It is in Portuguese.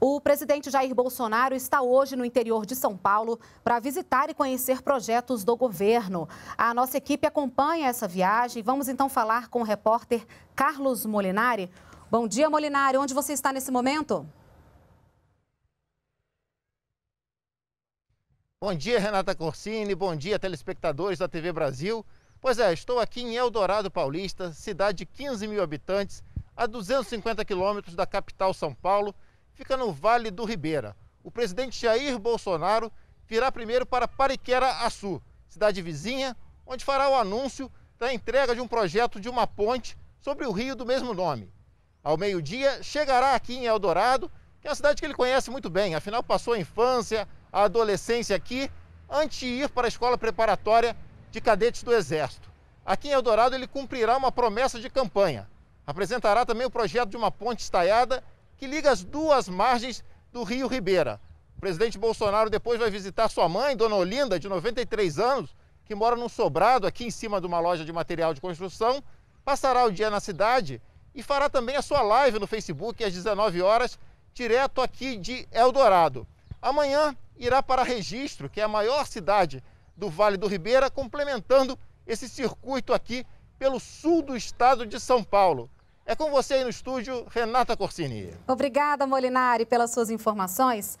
O presidente Jair Bolsonaro está hoje no interior de São Paulo para visitar e conhecer projetos do governo. A nossa equipe acompanha essa viagem. Vamos então falar com o repórter Carlos Molinari. Bom dia, Molinari. Onde você está nesse momento? Bom dia, Renata Corsini. Bom dia, telespectadores da TV Brasil. Pois é, estou aqui em Eldorado Paulista, cidade de 15 mil habitantes, a 250 quilômetros da capital São Paulo fica no Vale do Ribeira. O presidente Jair Bolsonaro virá primeiro para Pariquera Açu, cidade vizinha, onde fará o anúncio da entrega de um projeto de uma ponte sobre o rio do mesmo nome. Ao meio-dia, chegará aqui em Eldorado, que é uma cidade que ele conhece muito bem, afinal passou a infância, a adolescência aqui, antes de ir para a escola preparatória de cadetes do Exército. Aqui em Eldorado, ele cumprirá uma promessa de campanha. Apresentará também o projeto de uma ponte estaiada que liga as duas margens do Rio Ribeira. O presidente Bolsonaro depois vai visitar sua mãe, Dona Olinda, de 93 anos, que mora num sobrado aqui em cima de uma loja de material de construção, passará o dia na cidade e fará também a sua live no Facebook às 19 horas, direto aqui de Eldorado. Amanhã irá para Registro, que é a maior cidade do Vale do Ribeira, complementando esse circuito aqui pelo sul do estado de São Paulo. É com você aí no estúdio, Renata Corsini. Obrigada, Molinari, pelas suas informações.